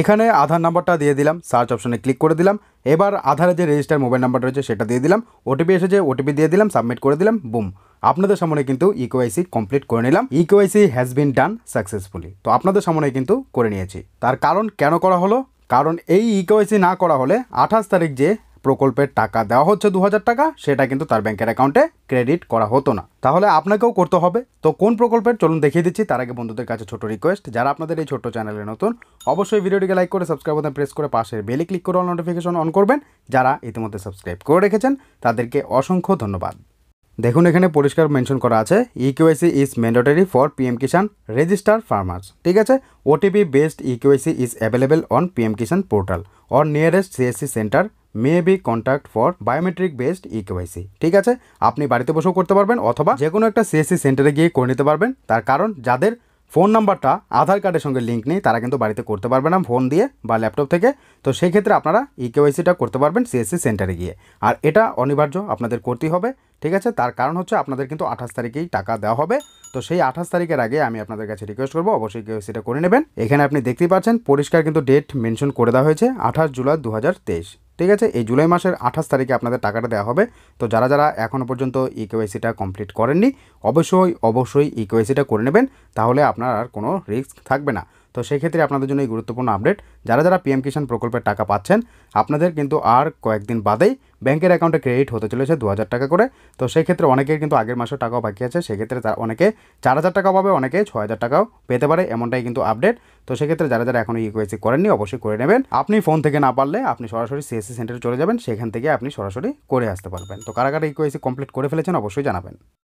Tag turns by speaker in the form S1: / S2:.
S1: এখানে আধার নাম্বারটা দিয়ে দিলাম সার্চ অপশনে ক্লিক করে দিলাম এবার আধারে যে রেজিস্টার মোবাইল নাম্বার রয়েছে সেটা দিয়ে দিলাম ওটিপি এসেছে ওটিপি দিয়ে দিলাম সাবমিট করে দিলাম বুম আপনাদের সামনে কিন্তু ইকোআইসি e কমপ্লিট করে নিলাম ইকোআইসি হ্যাজ বিন ডান সাকসেসফুলি তো আপনাদের সামনে কিন্তু করে নিয়েছি তার কারণ কেন করা হলো কারণ এই ইকোআইসি e না করা হলে আঠাশ তারিখ যে প্রকল্পের টাকা দেওয়া হচ্ছে দু টাকা সেটা কিন্তু তার ব্যাংকের অ্যাকাউন্টে ক্রেডিট করা হতো না তাহলে আপনাকেও করতে হবে তো কোন প্রকল্পের চলুন দেখিয়ে দিচ্ছি তার আগে বন্ধুদের কাছে ছোট রিকোয়েস্ট যারা আপনাদের এই ছোট চ্যানেলে নতুন অবশ্যই ভিডিওটিকে লাইক করে সাবস্ক্রাইব বাটন প্রেস করে পাশের বেলে ক্লিক করে অল নোটিফিকেশন অন করবেন যারা ইতিমধ্যে সাবস্ক্রাইব করে রেখেছেন তাদেরকে অসংখ্য ধন্যবাদ দেখুন এখানে পরিষ্কার মেনশন করা আছে eKYC is mandatory for PM Kisan register farmers ঠিক আছে OTP based eKYC is available on PM Kisan portal or nearest CSC centre may be contact for biometric based eKYC ঠিক আছে আপনি বাড়িতে বসেও করতে পারবেন অথবা যে কোনো একটা সিএসসি সেন্টারে গিয়ে করে নিতে পারবেন তার কারণ যাদের ফোন নাম্বারটা আধার কার্ডের সঙ্গে লিঙ্ক নেই তারা কিন্তু বাড়িতে করতে পারবে না ফোন দিয়ে বা ল্যাপটপ থেকে তো সেই ক্ষেত্রে আপনারা ইকেওয়াইসিটা e করতে পারবেন সিএসসি সেন্টারে গিয়ে আর এটা অনিবার্য আপনাদের করতেই হবে ঠিক আছে তার কারণ হচ্ছে আপনাদের কিন্তু আঠাশ তারিখেই টাকা দেওয়া হবে তো সেই আঠাশ তারিখের আগে আমি আপনাদের কাছে রিকোয়েস্ট করবো অবশ্যই কেউ e সেটা করে নেবেন এখানে আপনি দেখতেই পাচ্ছেন পরিষ্কার কিন্তু ডেট মেনশন করে দেওয়া হয়েছে আঠাশ জুলাই দু ঠিক আছে এই জুলাই মাসের আঠাশ তারিখে আপনাদের টাকাটা দেওয়া হবে তো যারা যারা এখনও পর্যন্ত ইকেওয়াইসিটা e কমপ্লিট করেননি অবশ্যই অবশ্যই ইকেওয়াইসিটা e করে নেবেন তাহলে আপনার আর কোনো রিস্ক থাকবে না তো সেই ক্ষেত্রে আপনাদের জন্য এই গুরুত্বপূর্ণ আপডেট যারা যারা পিএম কিষাণ প্রকল্পের টাকা পাচ্ছেন আপনাদের কিন্তু আর কয়েকদিন বাদেই ব্যাংকের অ্যাকাউন্টে ক্রেডিট হতে চলেছে দু হাজার টাকা করে তো সেই ক্ষেত্রে অনেকের কিন্তু আগের মাসের টাকাও বাকি আছে সেক্ষেত্রে তার অনেকে চার হাজার টাকাও পাবে অনেকে ছ হাজার টাকাও পেতে পারে এমনটাই কিন্তু আপডেট তো সেক্ষেত্রে যারা যারা এখনও ইকোয়েসি e e করেননি অবশ্যই করে নেবেন আপনি ফোন থেকে না পারলে আপনি সরাসরি সিএসসি e সেন্টারে চলে যাবেন সেখান থেকে আপনি সরাসরি করে আসতে পারবেন তো কারা কারা ইকোয়েসি কমপ্লিট করে ফেলেছেন অবশ্যই জানাবেন